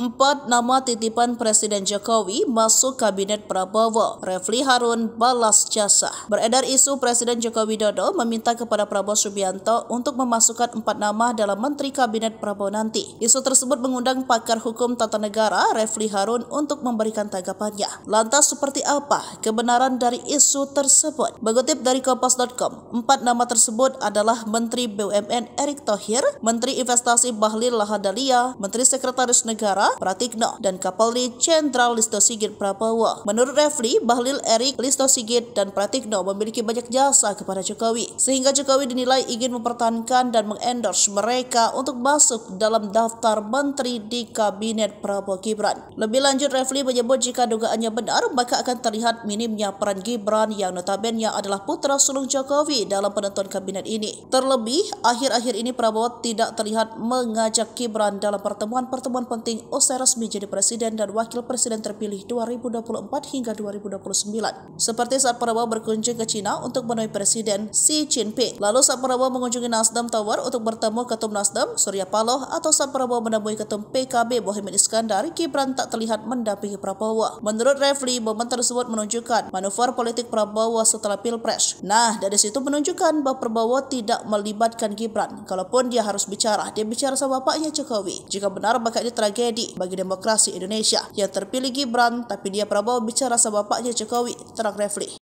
Empat nama titipan Presiden Jokowi masuk Kabinet Prabowo. Refli Harun balas jasa. Beredar isu Presiden Jokowi Dodo meminta kepada Prabowo Subianto untuk memasukkan empat nama dalam Menteri Kabinet Prabowo nanti. Isu tersebut mengundang pakar hukum tata negara Refli Harun untuk memberikan tanggapannya. Lantas seperti apa kebenaran dari isu tersebut? Mengutip dari Kompas.com, empat nama tersebut adalah Menteri BUMN Erick Thohir, Menteri Investasi Bahlil Lahadalia, Menteri Sekretaris Negara, Pratikno, dan Kapolri Jenderal Listo Sigit Prabowo. Menurut Refli, Bahlil Erik, Listo Sigit, dan Pratikno memiliki banyak jasa kepada Jokowi, sehingga Jokowi dinilai ingin mempertahankan dan mengendorse mereka untuk masuk dalam daftar menteri di Kabinet Prabowo Gibran. Lebih lanjut, Refli menyebut jika dugaannya benar, maka akan terlihat minimnya peran Gibran yang notabene adalah putra sulung Jokowi dalam penentuan Kabinet ini. Terlebih, akhir-akhir ini Prabowo tidak terlihat mengajak Gibran dalam pertemuan-pertemuan penting resmi jadi presiden dan wakil presiden terpilih 2024 hingga 2029. Seperti saat Prabowo berkunjung ke China untuk menemui Presiden Xi Jinping. Lalu saat Prabowo mengunjungi Nasdem Tower untuk bertemu Ketum Nasdem, Surya Paloh, atau saat Prabowo menemui Ketum PKB Mohaimin Iskandar, Gibran tak terlihat mendampingi Prabowo. Menurut Refli, momen tersebut menunjukkan manuver politik Prabowo setelah Pilpres. Nah, dari situ menunjukkan bahwa Prabowo tidak melibatkan Gibran. Kalaupun dia harus bicara, dia bicara sama bapaknya Jokowi. Jika benar, maka ini tragedi bagi demokrasi Indonesia. Yang terpilih Gibran, tapi dia Prabowo bicara sama bapaknya Jokowi, terang Refli.